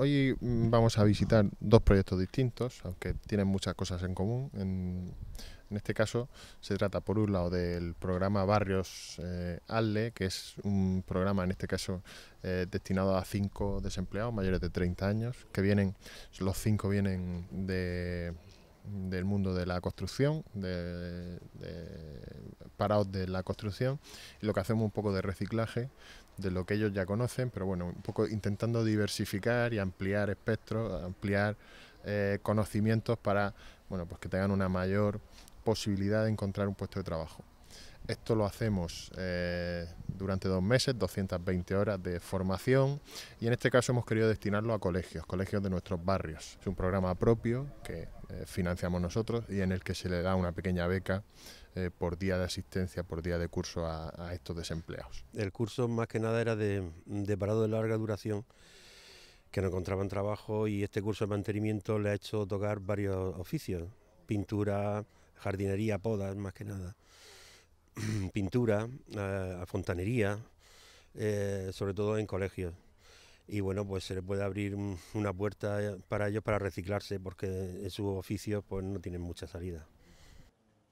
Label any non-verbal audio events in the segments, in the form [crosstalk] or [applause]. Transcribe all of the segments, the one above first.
Hoy mm, vamos a visitar dos proyectos distintos, aunque tienen muchas cosas en común. En, este caso se trata por un lado del programa Barrios eh, ALE, que es un programa en este caso eh, destinado a cinco desempleados mayores de 30 años, que vienen, los cinco vienen de, del mundo de la construcción, de parados de la construcción y lo que hacemos un poco de reciclaje de lo que ellos ya conocen, pero bueno, un poco intentando diversificar y ampliar espectro ampliar eh, conocimientos para bueno, pues que tengan una mayor posibilidad de encontrar un puesto de trabajo. Esto lo hacemos eh, durante dos meses, 220 horas de formación y en este caso hemos querido destinarlo a colegios, colegios de nuestros barrios. Es un programa propio que eh, financiamos nosotros y en el que se le da una pequeña beca eh, por día de asistencia, por día de curso a, estos desempleados. El curso más que nada era de, parado de larga duración que no encontraban trabajo y este curso de mantenimiento le ha hecho tocar varios oficios, pintura, jardinería, podas más que nada, [clears throat] pintura, eh, fontanería, sobre todo en colegios y bueno, pues se le puede abrir una puerta eh, para ellos para reciclarse porque en su oficio pues no tienen mucha salida.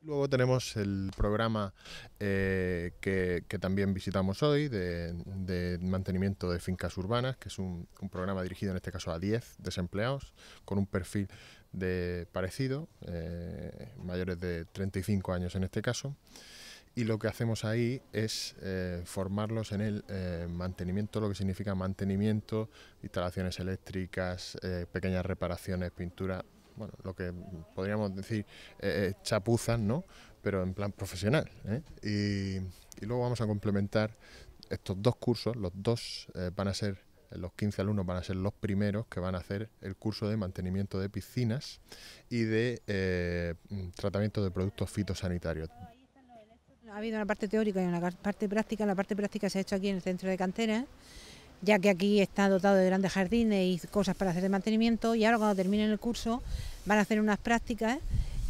Luego tenemos el programa eh, que, también visitamos hoy de, mantenimiento de fincas urbanas, que es un, programa dirigido en este caso a 10 desempleados con un perfil de parecido, eh, mayores de 35 años en este caso y lo que hacemos ahí es eh, formarlos en el eh, mantenimiento, lo que significa mantenimiento, instalaciones eléctricas, eh, pequeñas reparaciones, pintura, bueno, lo que podríamos decir chapuzas, ¿no? Pero en plan profesional. Y, luego vamos a complementar estos dos cursos, los dos van a ser los 15 alumnos van a ser los primeros que van a hacer el curso de mantenimiento de piscinas y de tratamiento de productos fitosanitarios. Ha habido una parte teórica y una parte práctica. La parte práctica se ha hecho aquí en el centro de canteras, ya que aquí está dotado de grandes jardines y cosas para hacer de mantenimiento. Y ahora cuando terminen el curso van a hacer unas prácticas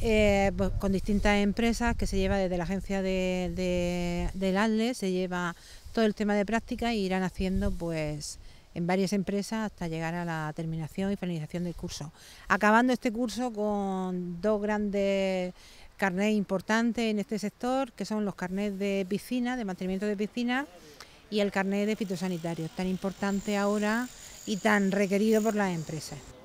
eh, pues, con distintas empresas que se lleva desde la agencia del ADLE, se lleva todo el tema de práctica y e irán haciendo pues en varias empresas hasta llegar a la terminación y finalización del curso. Acabando este curso con dos grandes carnet importante en este sector, que son los carnets de piscina, de mantenimiento de piscina y el carnet de fitosanitario tan importante ahora y tan requerido por las empresas.